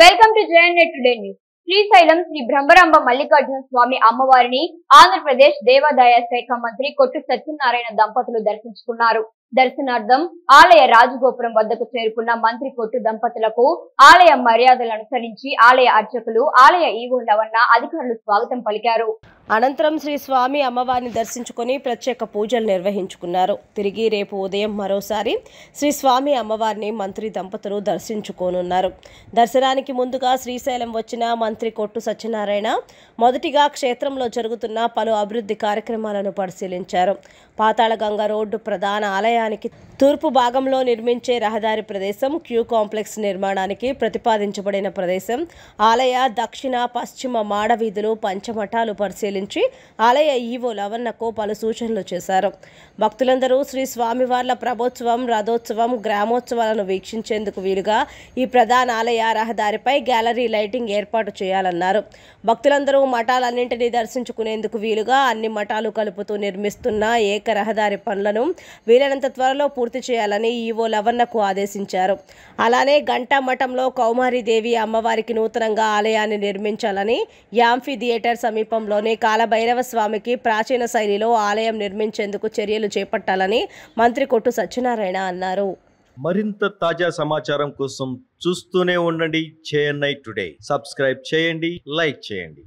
welcome to Jayan today news Srisailam Sri Bhramaramba Mallikarjuna Swamy అమ్మవారిని ఆంధ్రప్రదేశ్ దేవాదాయ శాఖ మంత్రి కొట్టు సత్యనారాయణ దంపతులు దర్శించుకున్నారు దర్శనార్థం ఆలయ రాజగోపురం వద్దకు చేరుకున్న మంత్రి కొట్టు దంపతులకు ఆలయ మర్యాదలు అనుసరించి ఆలయ అర్చకులు ఆలయ ఈవో లవన్న అధికారులు స్వాగతం పలికారు అనంతరం శ్రీ స్వామి అమ్మవారిని దర్శించుకొని ప్రత్యేక పూజలు నిర్వహించుకున్నారు తిరిగి రేపు ఉదయం మరోసారి శ్రీ స్వామి అమ్మవారిని మంత్రి దంపతులు దర్శించుకోనున్నారు దర్శనానికి ముందుగా శ్రీశైలం వచ్చిన మంత్రి కొట్టు సత్యనారాయణ మొదటిగా క్షేత్రంలో జరుగుతున్న పలు అభివృద్ధి కార్యక్రమాలను పరిశీలించారు పాతాళగంగ రోడ్డు ప్రధాన ఆలయానికి తూర్పు భాగంలో నిర్మించే రహదారి ప్రదేశం క్యూ కాంప్లెక్స్ నిర్మాణానికి ప్రతిపాదించబడిన ప్రదేశం ఆలయ దక్షిణ పశ్చిమ మాడవీధులు పంచమఠాలు పరిశీలి పరిశీలించి ఆలయ ఈవో లవన్నకు పలు సూచనలు చేశారు భక్తులందరూ శ్రీ స్వామివార్ల ప్రభోత్సవం రథోత్సవం గ్రామోత్సవాలను వీక్షించేందుకు వీలుగా ఈ ప్రధాన ఆలయ రహదారిపై గ్యాలరీ లైటింగ్ ఏర్పాటు చేయాలన్నారు భక్తులందరూ మఠాలన్నింటినీ దర్శించుకునేందుకు వీలుగా అన్ని మఠాలు కలుపుతూ నిర్మిస్తున్న ఏక రహదారి పనులను వీలైనంత త్వరలో పూర్తి చేయాలని ఈవో లవన్నకు ఆదేశించారు అలానే గంట మఠంలో కౌమారీదేవి అమ్మవారికి నూతనంగా ఆలయాన్ని నిర్మించాలని యాంఫీ థియేటర్ సమీపంలోనే కాలభైరవ స్వామికి ప్రాచీన శైలిలో ఆలయం నిర్మించేందుకు చర్యలు చేపట్టాలని మంత్రి కొట్టు సత్యనారాయణ అన్నారు మరింత తాజా సమాచారం కోసం చూస్తూనే ఉండండి చెన్నై టుడే సబ్స్క్రైబ్ చేయండి లైక్ చేయండి